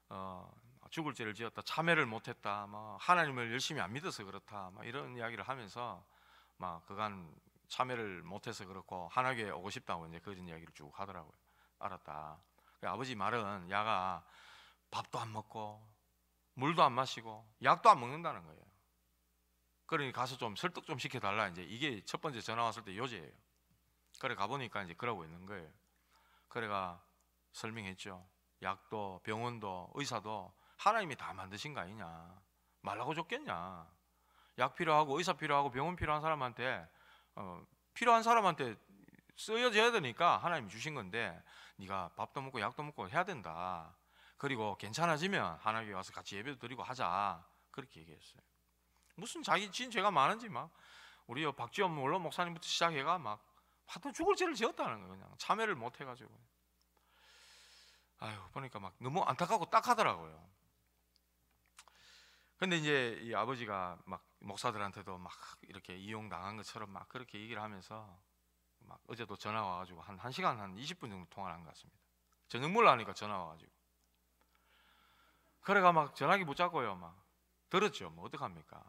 어, 죽을 죄를 지었다 참회를 못했다 막 하나님을 열심히 안 믿어서 그렇다 막 이런 이야기를 하면서 막 그간 참회를 못해서 그렇고 하나교에 오고 싶다고 이제 그런 이야기를 쭉 하더라고요 알았다 그 아버지 말은 야가 밥도 안 먹고 물도 안 마시고 약도 안 먹는다는 거예요. 그러니 가서 좀 설득 좀 시켜달라 이제 이게 첫 번째 전화 왔을 때 요지예요. 그래 가보니까 이제 그러고 있는 거예요. 그래가 설명했죠. 약도 병원도 의사도 하나님이 다 만드신 거 아니냐. 말라고 줬겠냐. 약 필요하고 의사 필요하고 병원 필요한 사람한테 어, 필요한 사람한테 쓰여져야 되니까 하나님이 주신 건데 네가 밥도 먹고 약도 먹고 해야 된다. 그리고 괜찮아지면 하나님께 와서 같이 예배도 드리고 하자 그렇게 얘기했어요. 무슨 자기 진 죄가 많은지 막 우리 박지원 원로 목사님부터 시작해가 막 하여튼 죽을 죄를 지었다는 거예요. 그냥 참회를 못 해가지고. 아유 보니까 막 너무 안타깝고 딱하더라고요. 근데 이제 이 아버지가 막 목사들한테도 막 이렇게 이용당한 것처럼 막 그렇게 얘기를 하면서 막 어제도 전화 와가지고 한 1시간 한 20분 정도 통화를 한 것 같습니다. 저녁 몰라니까 전화 와가지고 그래가 막 전화기 못 잡고요. 막 들었죠. 뭐 어떡합니까?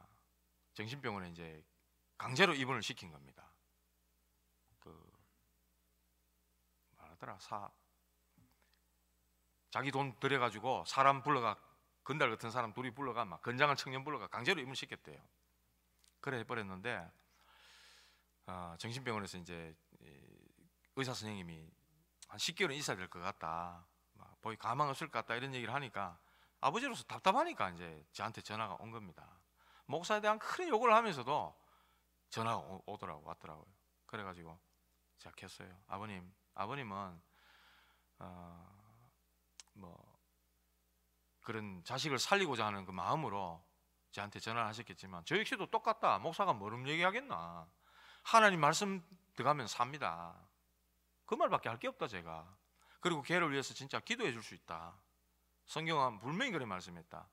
정신병원에 이제 강제로 입원을 시킨 겁니다. 그 말하더라 사 자기 돈 들여가지고 사람 불러가 건달 같은 사람 둘이 불러가 막 건장한 청년 불러가 강제로 입원 시켰대요. 그래 해버렸는데 어, 정신병원에서 이제 의사 선생님이 한 10개월은 있어야 될것 같다. 막 거의 가망 없을 것 같다 이런 얘기를 하니까 아버지로서 답답하니까 이제 저한테 전화가 온 겁니다. 목사에 대한 큰 욕을 하면서도 전화가 오더라고 왔더라고요. 그래가지고 제가 켰어요. 아버님, 아버님은 어, 뭐 그런 자식을 살리고자 하는 그 마음으로 저한테 전화를 하셨겠지만 저 역시도 똑같다. 목사가 뭐름 얘기하겠나. 하나님 말씀 들어가면 삽니다. 그 말밖에 할 게 없다 제가. 그리고 걔를 위해서 진짜 기도해 줄 수 있다. 성경은 분명히 그렇게 말씀했다.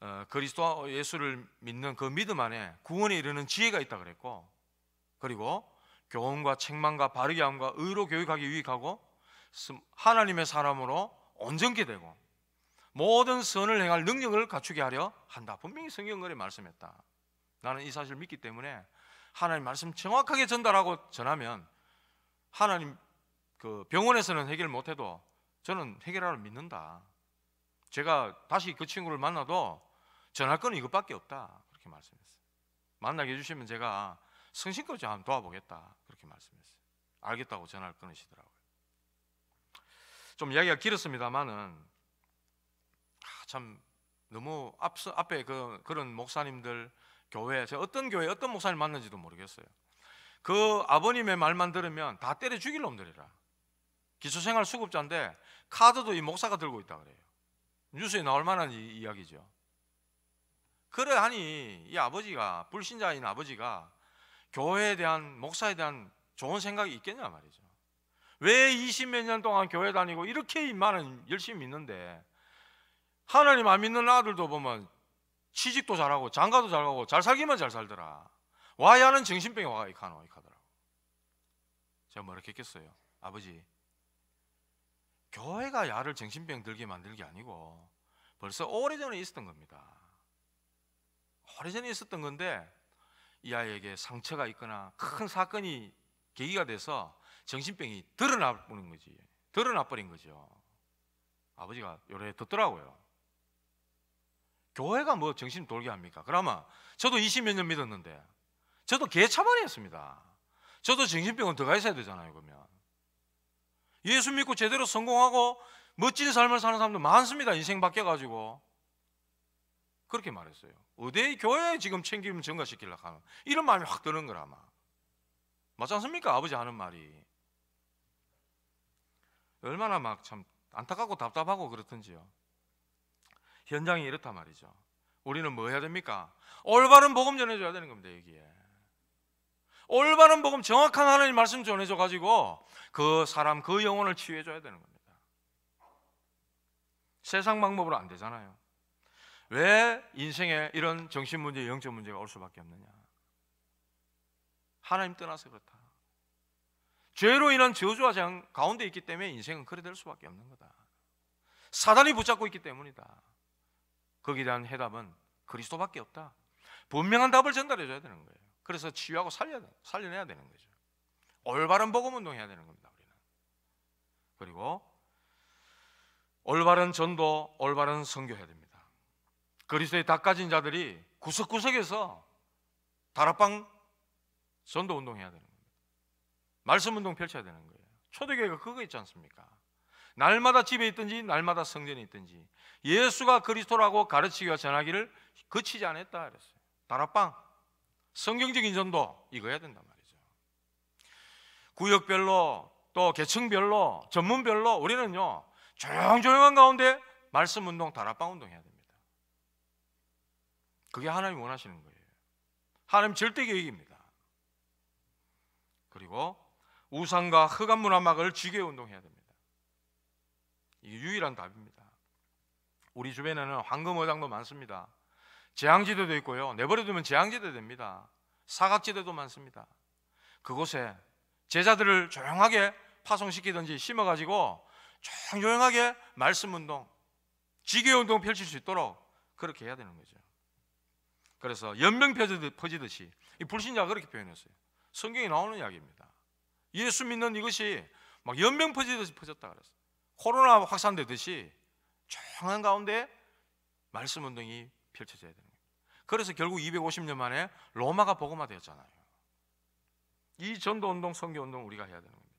어, 그리스도 예수를 믿는 그 믿음 안에 구원에 이르는 지혜가 있다 그랬고 그리고 교훈과 책망과 바르게 함과 의로 교육하기 유익하고 하나님의 사람으로 온전케 되고 모든 선을 행할 능력을 갖추게 하려 한다. 분명히 성경은 말씀했다. 나는 이 사실을 믿기 때문에 하나님 말씀 정확하게 전달하고 전하면 하나님 그 병원에서는 해결 못해도 저는 해결하를 믿는다. 제가 다시 그 친구를 만나도 전할 건 이것밖에 없다. 그렇게 말씀했어요. 만나게 해주시면 제가 성신껏 좀 도와보겠다. 그렇게 말씀했어요. 알겠다고 전화를 끊으시더라고요. 좀 이야기가 길었습니다만은 아, 참 너무 앞서 앞에 그 그런 목사님들 교회 제가 어떤 교회 어떤 목사님 만는지도 모르겠어요. 그 아버님의 말만 들으면 다 때려 죽일 놈들이라. 기초생활 수급자인데 카드도 이 목사가 들고 있다 그래요. 뉴스에 나올 만한 이, 이야기죠. 그러하니 이 아버지가 불신자인 아버지가 교회에 대한 목사에 대한 좋은 생각이 있겠냐 말이죠. 왜 20 몇 년 동안 교회 다니고 이렇게 인은 열심히 믿는데 하나님 안 믿는 아들도 보면 취직도 잘하고 장가도 잘하고 잘 살기만 잘 살더라. 와야는 정신병이 와가 이카노 이카더라고. 제가 뭐라 했겠어요? 아버지 교회가 야를 정신병 들게 만들게 아니고 벌써 오래전에 있었던 겁니다. 오래전에 있었던 건데 이 아이에게 상처가 있거나 큰 사건이 계기가 돼서 정신병이 드러나 버린 거지. 드러나 버린 거죠. 아버지가 요래 듣더라고요. 교회가 뭐 정신 돌게 합니까? 그러면 저도 20몇 년 믿었는데 저도 개차반이었습니다. 저도 정신병원 들어가 있어야 되잖아요, 그러면. 예수 믿고 제대로 성공하고 멋진 삶을 사는 사람도 많습니다. 인생 바뀌어가지고. 그렇게 말했어요. 어디 에 교회에 지금 챙김 증가시키려고 하는 이런 마음이 확 드는 거걸 아마. 맞지 않습니까? 아버지 하는 말이. 얼마나 막 참 안타깝고 답답하고 그렇던지요. 현장이 이렇단 말이죠. 우리는 뭐 해야 됩니까? 올바른 복음 전해줘야 되는 겁니다, 여기에. 올바른 복음, 정확한 하나님 말씀 전해줘 가지고 그 사람, 그 영혼을 치유해 줘야 되는 겁니다. 세상 방법으로 안 되잖아요. 왜 인생에 이런 정신 문제, 영적 문제가 올 수밖에 없느냐? 하나님 떠나서 그렇다. 죄로 인한 저주와 장 가운데 있기 때문에 인생은 그래 될 수밖에 없는 거다. 사단이 붙잡고 있기 때문이다. 거기에 대한 해답은 그리스도밖에 없다. 분명한 답을 전달해 줘야 되는 거예요. 그래서 치유하고 살려, 살려내야 되는 거죠. 올바른 복음 운동해야 되는 겁니다. 우리는 그리고 올바른 전도, 올바른 선교해야 됩니다. 그리스도의 닦아진 자들이 구석구석에서 다락방 전도 운동해야 되는 겁니다. 말씀 운동 펼쳐야 되는 거예요. 초대교회가 그거 있지 않습니까? 날마다 집에 있든지 날마다 성전에 있든지 예수가 그리스도라고 가르치기와 전하기를 그치지 않았다 그랬어요. 다락방 성경적인 전도 이거 해야 된단 말이죠. 구역별로 또 계층별로 전문별로 우리는요 조용조용한 가운데 말씀 운동 다락방 운동 해야 됩니다. 그게 하나님 원하시는 거예요. 하나님 절대 계획입니다. 그리고 우상과 흑암 문화막을 지게 운동해야 됩니다. 이게 유일한 답입니다. 우리 주변에는 황금 어장도 많습니다. 재앙지대도 있고요. 내버려두면 재앙지대 됩니다. 사각지대도 많습니다. 그곳에 제자들을 조용하게 파송시키든지 심어가지고 조용하게 조용 말씀운동, 지교운동 펼칠 수 있도록 그렇게 해야 되는 거죠. 그래서 연병 퍼지듯이 이 불신자가 그렇게 표현했어요. 성경이 나오는 이야기입니다. 예수 믿는 이것이 막 연병 퍼지듯이 퍼졌다 그랬어요. 코로나 확산되듯이 조용한 가운데 말씀 운동이 펼쳐져야 되는 거예요. 그래서 결국 250년 만에 로마가 복음화되었잖아요. 이 전도 운동, 선교 운동 우리가 해야 되는 겁니다.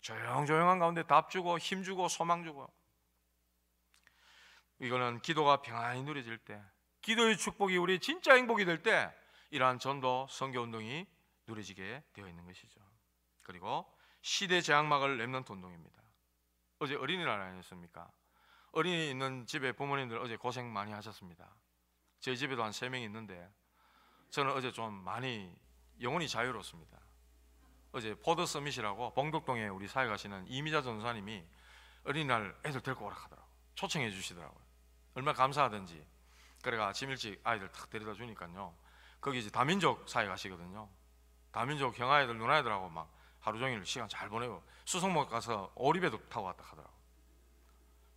조용조용한 가운데 답 주고 힘 주고 소망 주고 이거는 기도가 평안히 누려질 때, 기도의 축복이 우리 진짜 행복이 될 때 이러한 전도, 선교 운동이 누려지게 되어 있는 것이죠. 그리고 시대 제약막을 랩넌트 운동입니다. 어제 어린이날 아니었습니까? 어린이 있는 집에 부모님들 어제 고생 많이 하셨습니다. 저희 집에도 한 세명 있는데 저는 어제 좀 많이 영혼이 자유롭습니다. 어제 포드 서밋이라고 봉덕동에 우리 사회 가시는 이미자 전사님이 어린이날 애들 데리고 오라 하더라고 초청해 주시더라고요. 얼마 감사하든지 그래가 아침 일찍 아이들 탁 데려다 주니까요. 거기 이제 다민족 사회 가시거든요. 다민족 형아이들 누나애들하고 막 하루 종일 시간 잘 보내고 수성목 가서 오리배도 타고 왔다 하더라고.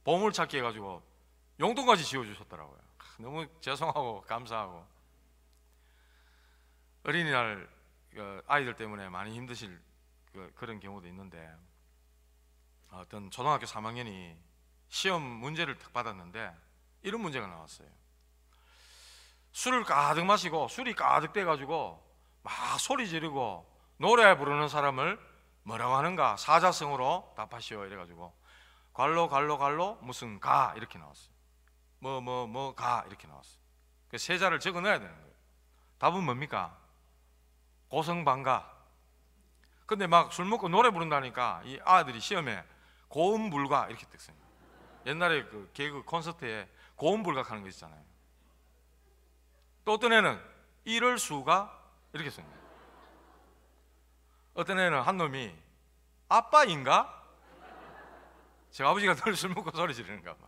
보물찾기 해가지고 용돈까지 지어주셨더라고요. 너무 죄송하고 감사하고 어린이날 그 아이들 때문에 많이 힘드실 그, 그런 경우도 있는데 어떤 초등학교 3학년이 시험 문제를 탁 받았는데 이런 문제가 나왔어요. 술을 가득 마시고 술이 가득 돼가지고 막 소리 지르고 노래 부르는 사람을 뭐라고 하는가 사자성으로 답하시오 이래가지고 갈로 갈로 갈로 무슨 가 이렇게 나왔어요. 뭐 뭐 뭐 가 이렇게 나왔어요. 그 세자를 적어 넣어야 되는 거예요. 답은 뭡니까? 고성방가. 근데 막 술 먹고 노래 부른다니까 이 아들이 시험에 고음 불가 이렇게 떴어요. 옛날에 그 개그 콘서트에 고음 불가하는 거 있잖아요. 또 어떤 애는 이럴 수가 이렇게 썼네요. 어떤 애는 한 놈이 아빠인가 제 아버지가 늘술 먹고 소리 지르는가 봐.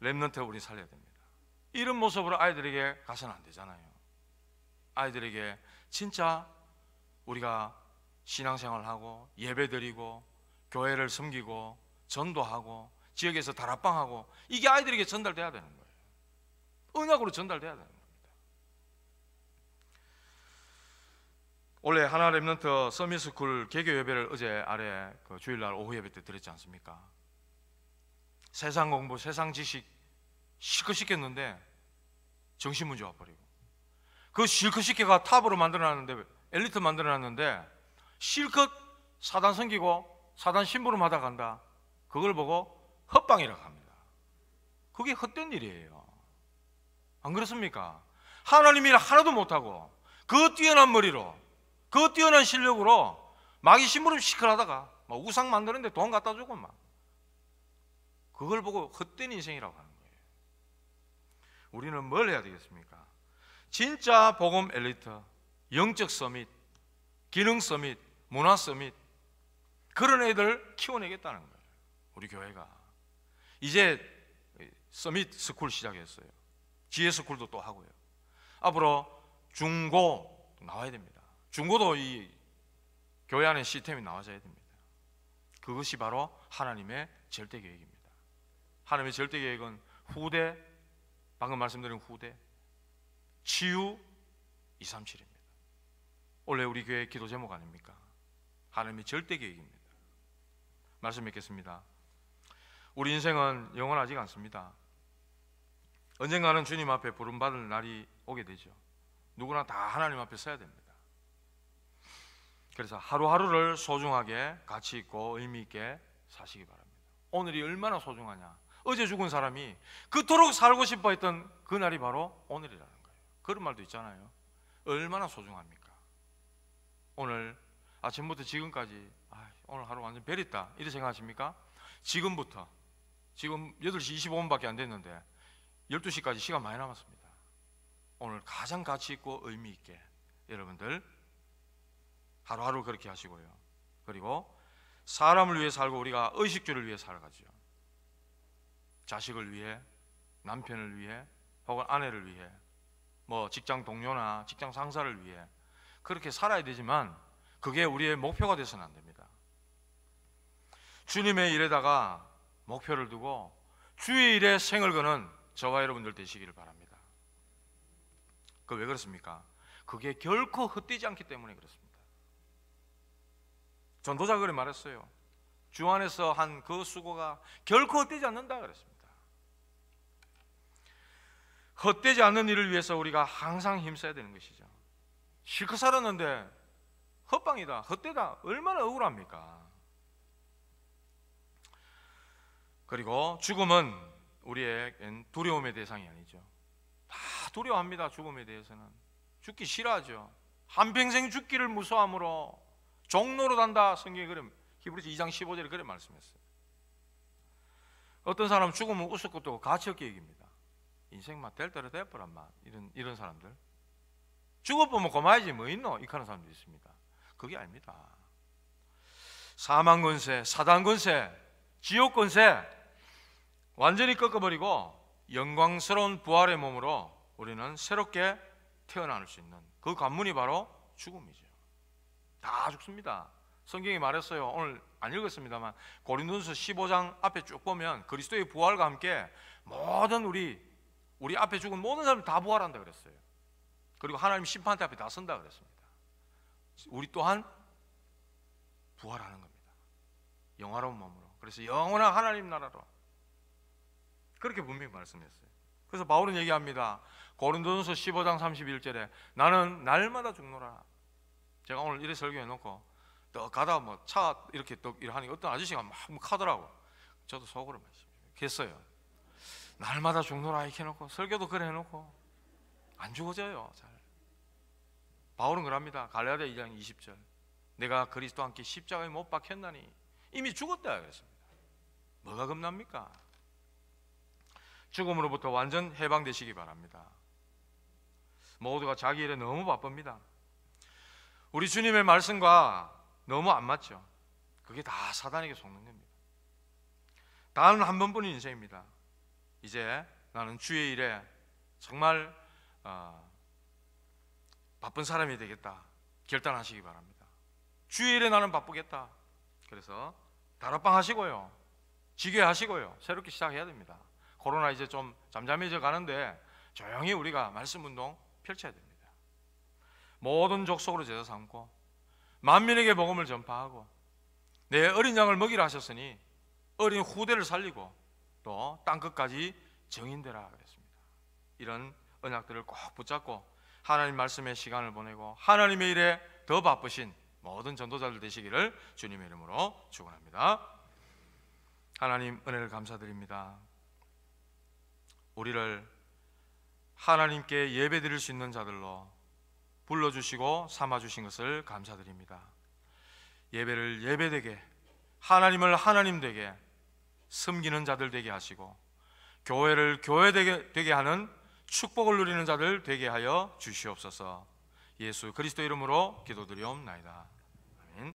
랩런트 우리 살려야 됩니다. 이런 모습으로 아이들에게 가서는 안 되잖아요. 아이들에게 진짜 우리가 신앙생활 하고 예배드리고 교회를 섬기고 전도하고 지역에서 다락방하고 이게 아이들에게 전달돼야 되는 거예요. 언약으로 전달돼야 되는 거예요. 원래 하나 랩런트 서미스쿨 개교 예배를 어제 아래 그 주일날 오후 예배 때 드렸지 않습니까? 세상 공부, 세상 지식 실컷 시켰는데 정신 문제 와버리고 그 실컷 시켜가 탑으로 만들어놨는데 엘리트 만들어놨는데 실컷 사단 섬기고 사단 신부름하다 간다 그걸 보고 헛방이라고 합니다 그게 헛된 일이에요 안 그렇습니까? 하나님 일 하나도 못하고 그 뛰어난 머리로 그 뛰어난 실력으로 마귀 심부름 시끌하다가 막 우상 만드는데 돈 갖다 주고 막 그걸 보고 헛된 인생이라고 하는 거예요. 우리는 뭘 해야 되겠습니까? 진짜 복음 엘리트, 영적 서밋, 기능 서밋, 문화 서밋 그런 애들 키워내겠다는 거예요. 우리 교회가 이제 서밋 스쿨 시작했어요. 지혜 스쿨도 또 하고요. 앞으로 중고 나와야 됩니다. 중고도 이교회 안에 시스템이 나와져야 됩니다. 그것이 바로 하나님의 절대 계획입니다. 하나님의 절대 계획은 후대, 방금 말씀드린 후대, 치유 237입니다. 원래 우리 교회 기도 제목 아닙니까? 하나님의 절대 계획입니다. 말씀 읽겠습니다. 우리 인생은 영원하지 않습니다. 언젠가는 주님 앞에 부름받을 날이 오게 되죠. 누구나 다 하나님 앞에 서야 됩니다. 그래서 하루하루를 소중하게 가치 있고 의미 있게 사시기 바랍니다. 오늘이 얼마나 소중하냐. 어제 죽은 사람이 그토록 살고 싶어 했던 그날이 바로 오늘이라는 거예요. 그런 말도 있잖아요. 얼마나 소중합니까? 오늘 아침부터 지금까지 아, 오늘 하루 완전 베렸다 이렇게 생각하십니까? 지금부터 지금 8시 25분밖에 안 됐는데 12시까지 시간 많이 남았습니다. 오늘 가장 가치 있고 의미 있게 여러분들 하루하루 그렇게 하시고요. 그리고 사람을 위해 살고 우리가 의식주를 위해 살아가죠. 자식을 위해, 남편을 위해, 혹은 아내를 위해, 뭐 직장 동료나 직장 상사를 위해 그렇게 살아야 되지만 그게 우리의 목표가 돼서는 안 됩니다. 주님의 일에다가 목표를 두고 주의 일에 생을 거는 저와 여러분들 되시기를 바랍니다. 그 왜 그렇습니까? 그게 결코 헛되지 않기 때문에 그렇습니다. 전도자 그리 말했어요. 주 안에서 한 그 수고가 결코 헛되지 않는다 그랬습니다. 헛되지 않는 일을 위해서 우리가 항상 힘써야 되는 것이죠. 실컷 살았는데 헛방이다, 헛되다 얼마나 억울합니까? 그리고 죽음은 우리의 두려움의 대상이 아니죠. 다 두려워합니다. 죽음에 대해서는 죽기 싫어하죠. 한 평생 죽기를 무서함으로 종로로 단다 성경에 그럼 히브리서 2장 15절에 그런 말씀했어요. 어떤 사람 죽으면 웃을 것도 가치 없게 얘기입니다. 인생만 될 대로 돼버란 말 이런 이런 사람들 죽어보면 고마야지 뭐 있노 이하는 사람도 있습니다. 그게 아닙니다. 사망 권세, 사단 권세, 지옥 권세 완전히 꺾어버리고 영광스러운 부활의 몸으로 우리는 새롭게 태어날 수 있는 그 관문이 바로 죽음이죠. 다 죽습니다. 성경이 말했어요. 오늘 안 읽었습니다만 고린도서 15장 앞에 쭉 보면 그리스도의 부활과 함께 모든 우리 우리 앞에 죽은 모든 사람 다 부활한다 그랬어요. 그리고 하나님 심판대 앞에 다 선다 그랬습니다. 우리 또한 부활하는 겁니다. 영화로운 몸으로. 그래서 영원한 하나님 나라로. 그렇게 분명히 말씀했어요. 그래서 바울은 얘기합니다. 고린도전서 15장 31절에 나는 날마다 죽노라. 제가 오늘 이래 설교해 놓고 떡 가다 뭐 차 이렇게 또일러하니 어떤 아저씨가 막하더라고 저도 속으로 말했어요. 날마다 종로라 이렇게 해놓고 설교도 그래 해놓고 안 죽어져요. 잘. 바울은 그럽니다. 갈라디아 2장 20절. 내가 그리스도 함께 십자가에 못 박혔나니 이미 죽었다 그랬습니다. 뭐가 겁납니까? 죽음으로부터 완전 해방되시기 바랍니다. 모두가 자기 일에 너무 바쁩니다. 우리 주님의 말씀과 너무 안 맞죠. 그게 다 사단에게 속는 겁니다. 나는 한 번뿐인 인생입니다. 이제 나는 주의 일에 정말 어, 바쁜 사람이 되겠다 결단하시기 바랍니다. 주의 일에 나는 바쁘겠다. 그래서 다락방 하시고요, 지게 하시고요, 새롭게 시작해야 됩니다. 코로나 이제 좀 잠잠해져 가는데 조용히 우리가 말씀 운동 펼쳐야 됩니다. 모든 족속으로 제사 삼고 만민에게 복음을 전파하고 내 어린 양을 먹이라 하셨으니 어린 후대를 살리고 또 땅 끝까지 정인되라 그랬습니다 이런 언약들을 꼭 붙잡고 하나님 말씀에 시간을 보내고 하나님의 일에 더 바쁘신 모든 전도자들 되시기를 주님의 이름으로 축원합니다. 하나님 은혜를 감사드립니다. 우리를 하나님께 예배드릴 수 있는 자들로 불러주시고 삼아주신 것을 감사드립니다. 예배를 예배되게, 하나님을 하나님되게, 섬기는 자들 되게 하시고, 교회를 교회되게 되게 하는 축복을 누리는 자들 되게 하여 주시옵소서. 예수 그리스도 이름으로 기도드리옵나이다.